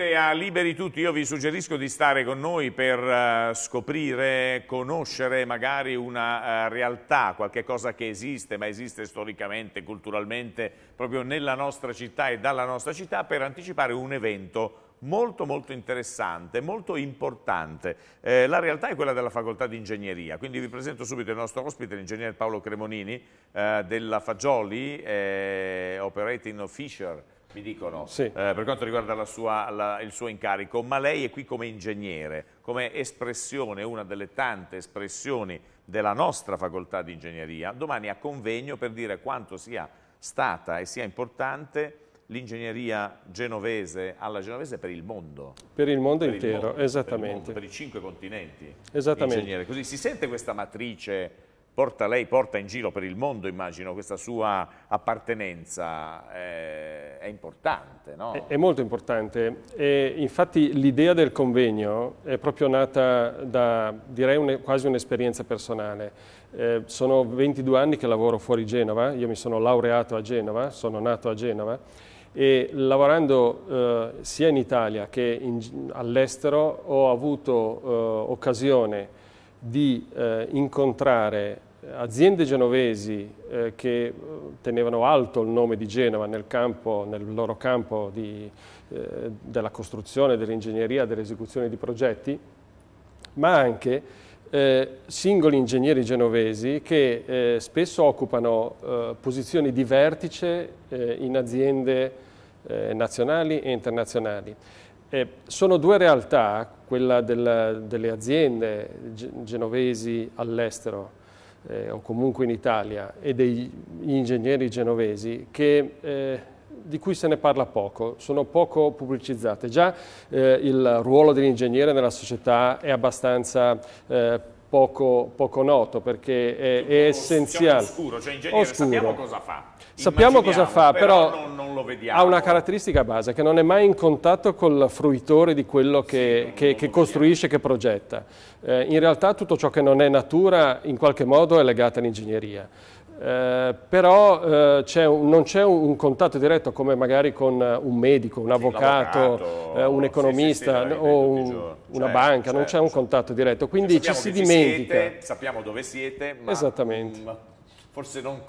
Benvenuti a Liberi Tutti, io vi suggerisco di stare con noi per eh, scoprire, conoscere magari una eh, realtà, qualche cosa che esiste, ma esiste storicamente, culturalmente, proprio nella nostra città e dalla nostra città, per anticipare un evento molto molto interessante, molto importante. Eh, la realtà è quella della facoltà di ingegneria, quindi vi presento subito il nostro ospite, l'ingegnere Paolo Cremonini eh, della Fagioli, eh, Operating Officer mi dicono, sì. eh, per quanto riguarda la sua, la, il suo incarico, ma lei è qui come ingegnere, come espressione, una delle tante espressioni della nostra facoltà di ingegneria, domani a convegno per dire quanto sia stata e sia importante l'ingegneria genovese alla genovese per il mondo. Per il mondo per intero, il mondo, esattamente. Per, mondo, per, i cinque continenti. Esattamente. Ingegnere. Così si sente questa matrice porta, lei porta in giro per il mondo, immagino, questa sua appartenenza eh, è importante, no? È, è molto importante. E infatti l'idea del convegno è proprio nata da, direi, un, quasi un'esperienza personale. Eh, sono 22 anni che lavoro fuori Genova, io mi sono laureato a Genova, sono nato a Genova e lavorando eh, sia in Italia che all'estero ho avuto eh, occasione di eh, incontrare aziende genovesi eh, che eh, tenevano alto il nome di Genova nel, campo, nel loro campo di, eh, della costruzione, dell'ingegneria, dell'esecuzione di progetti, ma anche eh, singoli ingegneri genovesi che eh, spesso occupano eh, posizioni di vertice in aziende nazionali e internazionali. Eh, sono due realtà, quella della, delle aziende genovesi all'estero eh, o comunque in Italia e degli ingegneri genovesi che eh, di cui se ne parla poco, sono poco pubblicizzate. Già eh, il ruolo dell'ingegnere nella società è abbastanza eh, poco, poco noto perché è, è essenziale. Diciamo oscuro, cioè ingegnere oscuro. sappiamo cosa fa. Sappiamo cosa fa, però, però non, non vediamo, ha una caratteristica base che non è mai in contatto col fruitore di quello che, sì, che, che costruisce, che progetta. Eh, in realtà tutto ciò che non è natura in qualche modo è legato all'ingegneria. Eh, però eh, non c'è un, un, contatto diretto come magari con eh, un medico, un avvocato, eh, un economista sì, sì, o un, una cioè, banca, cioè, non certo, c'è un certo. contatto diretto, quindi ci si dimentica. Siete, sappiamo dove siete, ma, ma mm, forse non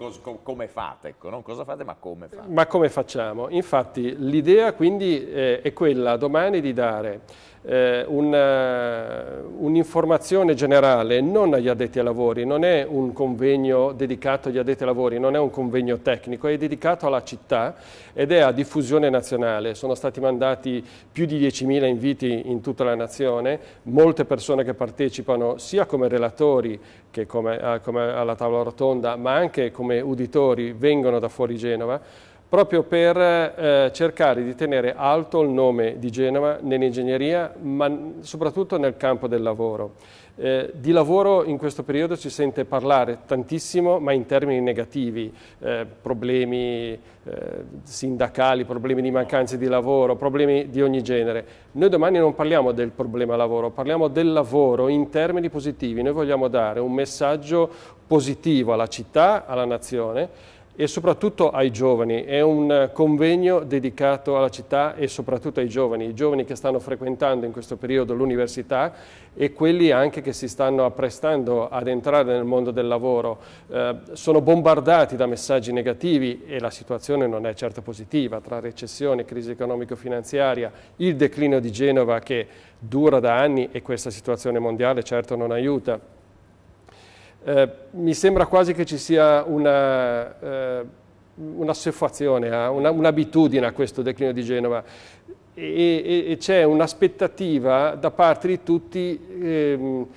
come fate, ecco, non cosa fate ma come fate. Ma come facciamo? Infatti l'idea quindi eh, è quella domani di dare eh, eh, un'informazione generale non agli addetti ai lavori, non è un convegno dedicato agli addetti ai lavori, non è un convegno tecnico, è dedicato alla città ed è a diffusione nazionale. Sono stati mandati più di 10.000 inviti in tutta la nazione, molte persone che partecipano sia come relatori che come, eh, come alla tavola rotonda, ma anche come uditori vengono da fuori Genova proprio per eh, cercare di tenere alto il nome di Genova nell'ingegneria, ma soprattutto nel campo del lavoro. Eh, di lavoro in questo periodo si sente parlare tantissimo, ma in termini negativi, eh, problemi eh, sindacali, problemi di mancanze di lavoro, problemi di ogni genere. Noi domani non parliamo del problema lavoro, parliamo del lavoro in termini positivi. Noi vogliamo dare un messaggio positivo alla città, alla nazione, e soprattutto ai giovani. È un convegno dedicato alla città e soprattutto ai giovani, i giovani che stanno frequentando in questo periodo l'università e quelli anche che si stanno apprestando ad entrare nel mondo del lavoro. Eh, sono bombardati da messaggi negativi e la situazione non è certo positiva, tra recessione, crisi economico-finanziaria, il declino di Genova che dura da anni e questa situazione mondiale certo non aiuta. Eh, mi sembra quasi che ci sia una, eh, un'assuefazione, eh, una, un'abitudine a questo declino di Genova e, e, e c'è un'aspettativa da parte di tutti ehm,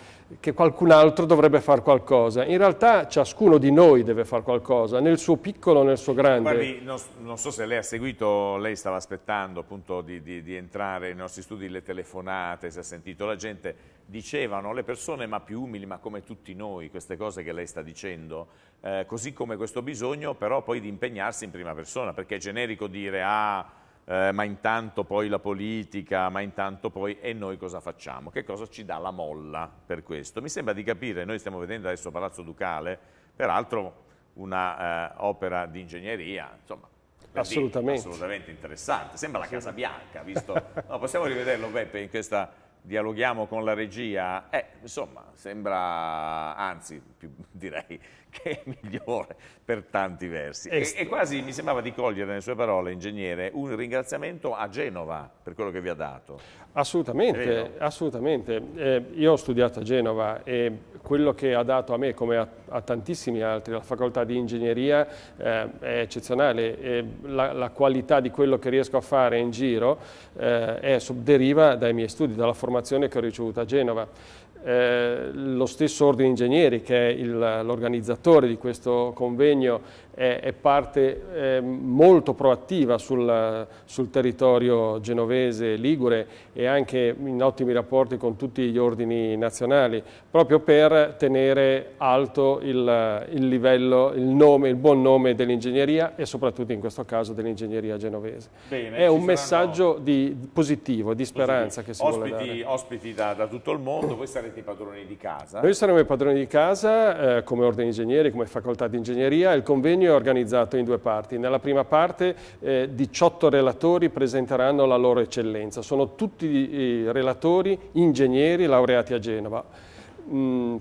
che qualcun altro dovrebbe fare qualcosa. In realtà ciascuno di noi deve fare qualcosa, nel suo piccolo, nel suo grande. Guardi, non, non so se lei ha seguito, lei stava aspettando appunto di, di, di, entrare nei nostri studi, le telefonate, si è sentito la gente, dicevano le persone ma più umili, ma come tutti noi, queste cose che lei sta dicendo, eh, così come questo bisogno però poi di impegnarsi in prima persona, perché è generico dire ah eh, ma intanto poi la politica, ma intanto poi e noi cosa facciamo? Che cosa ci dà la molla per questo? Mi sembra di capire, noi stiamo vedendo adesso Palazzo Ducale, peraltro un'opera eh, di ingegneria, insomma, assolutamente. Dire, assolutamente. interessante, sembra la Casa Bianca, visto... no, possiamo rivederlo Beppe in questa dialoghiamo con la regia, eh, insomma, sembra, anzi, più, direi, che è migliore per tanti versi. Eh e, e, quasi mi sembrava di cogliere nelle sue parole, ingegnere, un ringraziamento a Genova per quello che vi ha dato. Assolutamente, assolutamente. Eh, io ho studiato a Genova e quello che ha dato a me, come a, a tantissimi altri, la facoltà di ingegneria eh, è eccezionale. Eh, la, la, qualità di quello che riesco a fare in giro eh, è, deriva dai miei studi, dalla formazione che ho ricevuto a Genova. Eh, lo stesso ordine ingegneri che è l'organizzatore di questo convegno è, è parte è eh, molto proattiva sul, sul, territorio genovese, ligure e anche in ottimi rapporti con tutti gli ordini nazionali, proprio per tenere alto il, il livello, il, nome, il buon nome dell'ingegneria e soprattutto in questo caso dell'ingegneria genovese. Bene, è un messaggio di, positivo, di speranza positivo. che si ospiti, vuole dare. Ospiti da, da tutto il mondo, voi sarete i padroni di casa? Noi saremo i padroni di casa eh, come ordine ingegneri, come facoltà di ingegneria, il convegno convegno è organizzato in due parti. Nella prima parte eh, 18 relatori presenteranno la loro eccellenza. Sono tutti eh, relatori, ingegneri laureati a Genova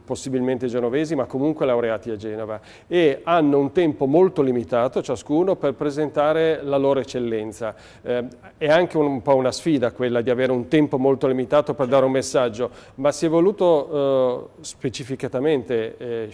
possibilmente genovesi, ma comunque laureati a Genova e hanno un tempo molto limitato ciascuno per presentare la loro eccellenza. Eh, è anche un, un, po' una sfida quella di avere un tempo molto limitato per dare un messaggio, ma si è voluto eh, specificatamente eh,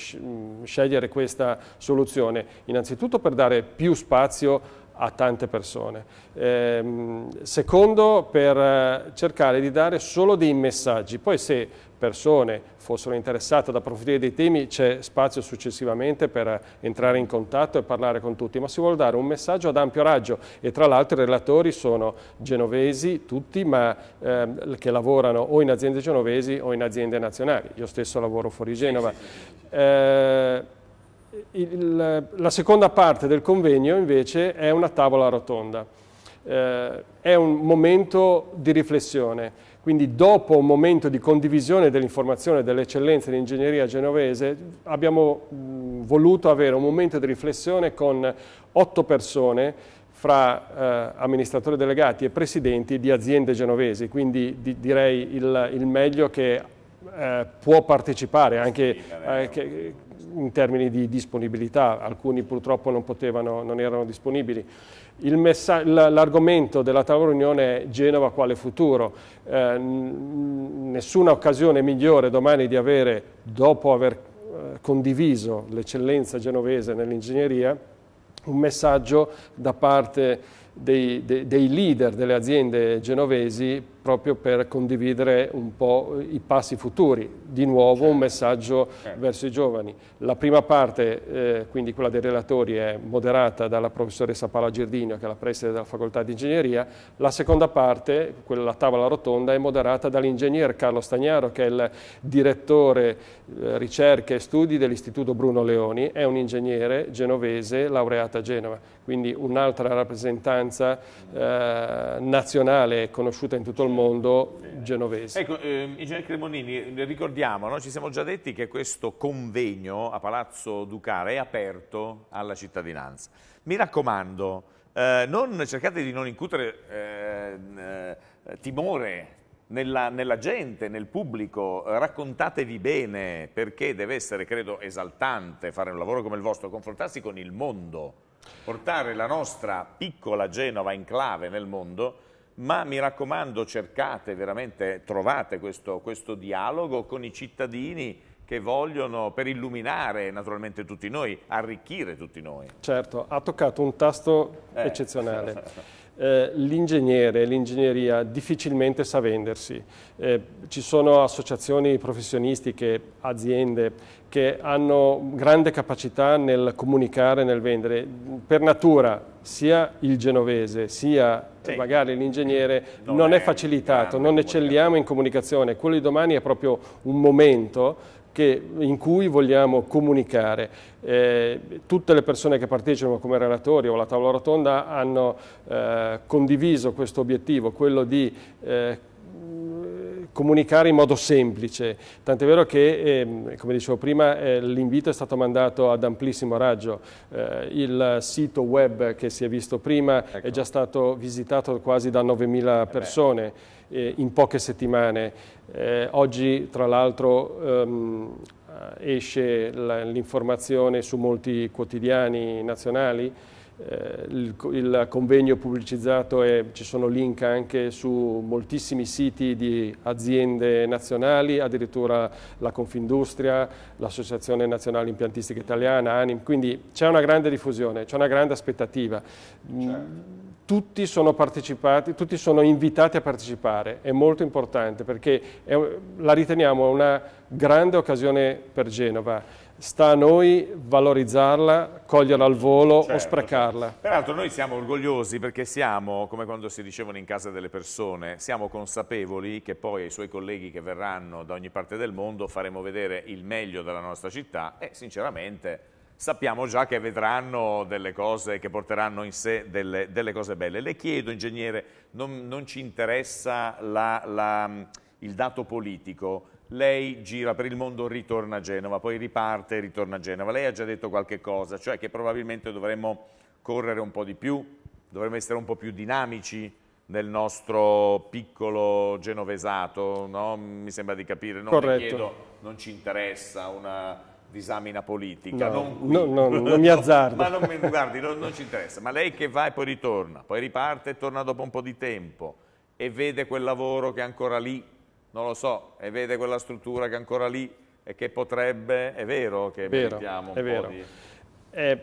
scegliere questa soluzione, innanzitutto per dare più spazio a tante persone. Ehm, secondo, per eh, cercare di dare solo dei messaggi. Poi se persone fossero interessate ad approfondire dei temi c'è spazio successivamente per entrare in contatto e parlare con tutti, ma si vuole dare un messaggio ad ampio raggio e tra l'altro i relatori sono genovesi tutti, ma ehm, che lavorano o in aziende genovesi o in aziende nazionali. Io stesso lavoro fuori Genova. Sì, sì, sì. Eh, il, la seconda parte del convegno invece è una tavola rotonda, eh, è un momento di riflessione, quindi dopo un momento di condivisione dell'informazione delle eccellenze di ingegneria genovese abbiamo mh, voluto avere un momento di riflessione con otto persone fra eh, amministratori delegati e presidenti di aziende genovesi, quindi di, direi il, il, meglio che eh, può partecipare anche... Sì, in termini di disponibilità, alcuni purtroppo non, potevano, non erano disponibili. L'argomento della tavola riunione è Genova quale futuro, eh, nessuna occasione migliore domani di avere, dopo aver eh, condiviso l'eccellenza genovese nell'ingegneria, un messaggio da parte dei, dei, dei leader delle aziende genovesi proprio per condividere un po' i passi futuri. Di nuovo un certo. messaggio certo. verso i giovani. La prima parte, eh, quindi quella dei relatori, è moderata dalla professoressa Paola Girdino, che è la preside della facoltà di ingegneria. La seconda parte, quella tavola rotonda, è moderata dall'ingegner Carlo Stagnaro, che è il direttore eh, ricerche e studi dell'Istituto Bruno Leoni. È un ingegnere genovese laureato a Genova, quindi un'altra rappresentanza eh, nazionale conosciuta in tutto il mondo mondo genovese. Ecco, ehm, Ingegner Cremonini, ricordiamo, no? ci siamo già detti che questo convegno a Palazzo Ducale è aperto alla cittadinanza. Mi raccomando, eh, non, cercate di non incutere eh, eh, timore nella, nella, gente, nel pubblico, raccontatevi bene perché deve essere, credo, esaltante fare un lavoro come il vostro, confrontarsi con il mondo, portare la nostra piccola Genova in clave nel mondo ma mi raccomando cercate veramente, trovate questo, questo dialogo con i cittadini che vogliono per illuminare naturalmente tutti noi, arricchire tutti noi. Certo, ha toccato un tasto eh. eccezionale. eh, l'ingegnere, l'ingegneria difficilmente sa vendersi. Eh, ci sono associazioni professionistiche, aziende che hanno grande capacità nel comunicare, nel vendere. Per natura sia il genovese sia sì. magari l'ingegnere non, non, è facilitato, non eccelliamo in comunicazione. Quello di domani è proprio un momento che, in cui vogliamo comunicare. Eh, tutte le persone che partecipano come relatori o alla tavola rotonda hanno eh, condiviso questo obiettivo, quello di eh, comunicare in modo semplice, tant'è vero che, ehm, come dicevo prima, eh, l'invito è stato mandato ad amplissimo raggio, eh, il sito web che si è visto prima ecco. è già stato visitato quasi da 9.000 eh persone eh in poche settimane, eh, oggi tra l'altro ehm, eh, esce l'informazione su molti quotidiani nazionali, eh, il, il, convegno pubblicizzato è, ci sono link anche su moltissimi siti di aziende nazionali, addirittura la Confindustria, l'Associazione Nazionale Impiantistica Italiana, ANIM, quindi c'è una grande diffusione, c'è una grande aspettativa. Mm, certo. Tutti sono, tutti sono invitati a partecipare, è molto importante perché è, la riteniamo una grande occasione per Genova sta a noi valorizzarla, coglierla al volo certo. o sprecarla. Peraltro noi siamo orgogliosi perché siamo, come quando si dicevano in casa delle persone, siamo consapevoli che poi ai suoi colleghi che verranno da ogni parte del mondo faremo vedere il meglio della nostra città e sinceramente sappiamo già che vedranno delle cose che porteranno in sé delle, delle cose belle. Le chiedo, ingegnere, non, non ci interessa la, la il dato politico. Lei gira per il mondo, ritorna a Genova, poi riparte, e ritorna a Genova. Lei ha già detto qualche cosa, cioè che probabilmente dovremmo correre un po' di più, dovremmo essere un po' più dinamici nel nostro piccolo genovesato, no? mi sembra di capire. Non Corretto. chiedo, non ci interessa una disamina politica. No, non, no, no, non, mi azzardo. ma non, mi, guardi, non, non, ci interessa. Ma lei che va e poi ritorna, poi riparte e torna dopo un po' di tempo e vede quel lavoro che è ancora lì non lo so, e vede quella struttura che è ancora lì e che potrebbe, è vero che vero, meritiamo un è vero. Di... Eh,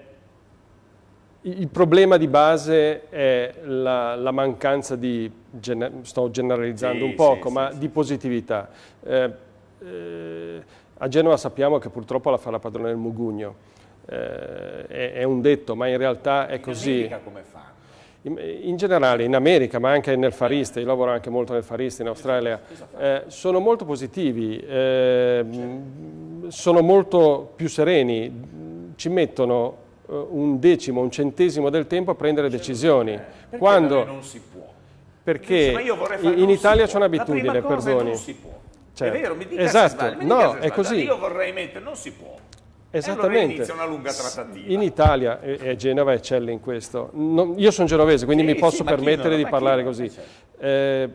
il problema di base è la, la mancanza di, gener sto generalizzando sì, un poco, sì, ma sì, di positività. Eh, eh, a Genova sappiamo che purtroppo la fa la padrona del Mugugno, eh, è, è, un detto, ma in realtà è così. In America come fanno? in, generale in America, ma anche nel Far East, io lavoro anche molto nel Far East, in Australia, eh, sono molto positivi, eh, sono molto più sereni, ci mettono eh, un decimo, un centesimo del tempo a prendere decisioni. Perché Quando... non si può? Perché dice, in Italia c'è un'abitudine, perdoni. non si può. Certo. È vero, mi dica esatto. Sbaglio, mi no, dica è sbaglio. così. Io vorrei mettere, non si può. Esattamente. Allora inizia una lunga trattativa. In Italia, e, Genova eccelle in questo, non, io sono genovese quindi sì, mi posso sì, permettere non, di parlare non, così. Certo. Eh,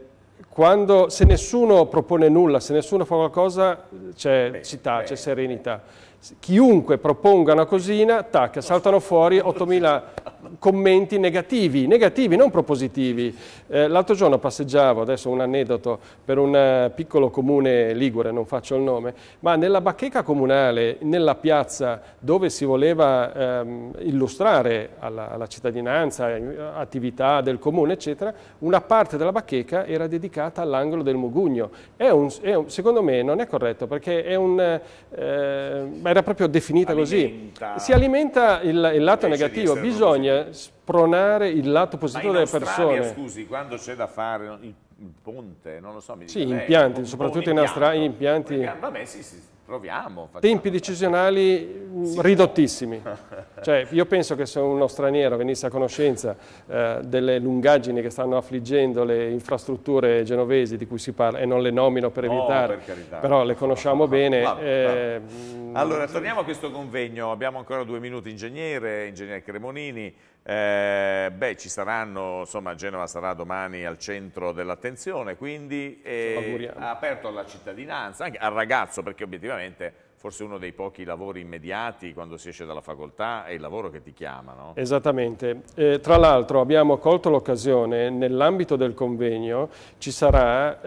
quando, se nessuno propone nulla, se nessuno fa qualcosa, c'è città, c'è serenità chiunque proponga una cosina, tac, saltano fuori 8.000 commenti negativi, negativi, non propositivi. Eh, l'altro giorno passeggiavo, adesso un aneddoto, per un eh, piccolo comune ligure, non faccio il nome, ma nella bacheca comunale, nella piazza dove si voleva ehm, illustrare alla, alla cittadinanza, eh, attività del comune, eccetera, una parte della bacheca era dedicata all'angolo del Mugugno. È un, è un, secondo me non è corretto perché è un... Eh, eh beh, era proprio definita alimenta. così. Si alimenta il, il lato Invece negativo, bisogna positivo. spronare il lato positivo delle Australia, persone. scusi, quando c'è da fare il ponte, non lo so, mi Sì, lei, impianti, soprattutto in Australia, impianti. Vabbè, sì, sì. Proviamo. Facciamo. Tempi decisionali mm, sì. ridottissimi. Cioè, io penso che se uno straniero venisse a conoscenza eh, delle lungaggini che stanno affliggendo le infrastrutture genovesi di cui si parla, e non le nomino per oh, evitare, oh, per però le conosciamo bene. Vabbè, eh, vabbè. Mm, allora, torniamo a questo convegno. Abbiamo ancora due minuti, ingegnere, ingegnere Cremonini. Eh, beh, ci saranno, insomma, Genova sarà domani al centro dell'attenzione, quindi eh, ha aperto alla cittadinanza, anche al ragazzo, perché obiettivamente forse uno dei pochi lavori immediati quando si esce dalla facoltà è il lavoro che ti chiama, no? Esattamente. Eh, tra l'altro abbiamo colto l'occasione, nell'ambito del convegno ci sarà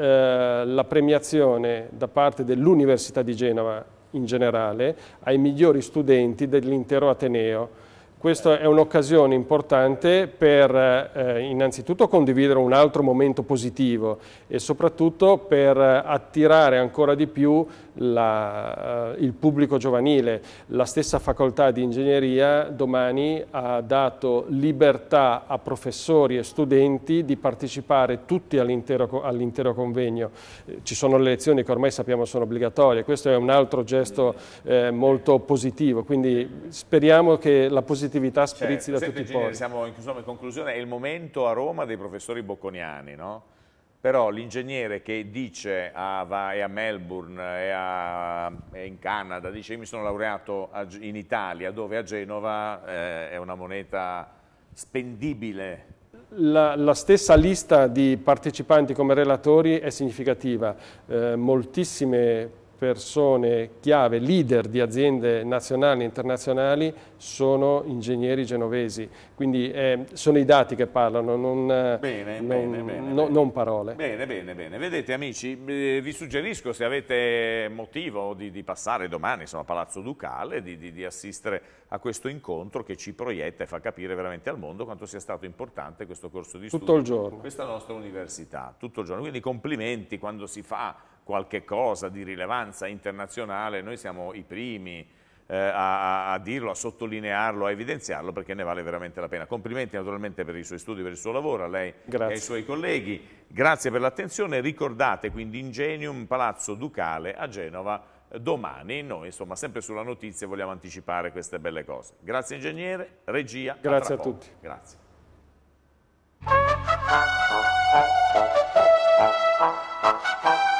eh, la premiazione da parte dell'Università di Genova in generale ai migliori studenti dell'intero Ateneo. Questa è un'occasione importante per eh, innanzitutto condividere un altro momento positivo e soprattutto per attirare ancora di più la, eh, il pubblico giovanile. La stessa facoltà di ingegneria domani ha dato libertà a professori e studenti di partecipare tutti all'intero all convegno. Eh, ci sono le lezioni che ormai sappiamo sono obbligatorie, questo è un altro gesto eh, molto positivo, quindi speriamo che la positività positività certo, sprizzi cioè, da tutti i pori. Siamo in, insomma, in conclusione, è il momento a Roma dei professori bocconiani, no? Però l'ingegnere che dice a, va, è a Melbourne, è, a, è, in Canada, dice mi sono laureato a, in Italia, dove a Genova eh, è una moneta spendibile la, la, stessa lista di partecipanti come relatori è significativa. Eh, moltissime persone chiave, leader di aziende nazionali e internazionali sono ingegneri genovesi, quindi eh, sono i dati che parlano, non, eh, bene, non, bene, bene, no, non parole. Bene, bene, bene. Vedete amici, eh, vi suggerisco se avete motivo di, di passare domani insomma, a Palazzo Ducale, di, di, di assistere a questo incontro che ci proietta e fa capire veramente al mondo quanto sia stato importante questo corso di studio. Tutto il giorno. Questa nostra università, tutto il giorno. Quindi complimenti quando si fa qualche cosa di rilevanza internazionale, noi siamo i primi eh, a, a, dirlo, a sottolinearlo, a evidenziarlo perché ne vale veramente la pena. Complimenti naturalmente per i suoi studi, per il suo lavoro, a lei Grazie. e ai suoi colleghi. Grazie per l'attenzione, ricordate quindi Ingenium Palazzo Ducale a Genova eh, domani noi insomma sempre sulla notizia vogliamo anticipare queste belle cose. Grazie ingegnere, regia. Grazie a, a tutti. Grazie. Thank you.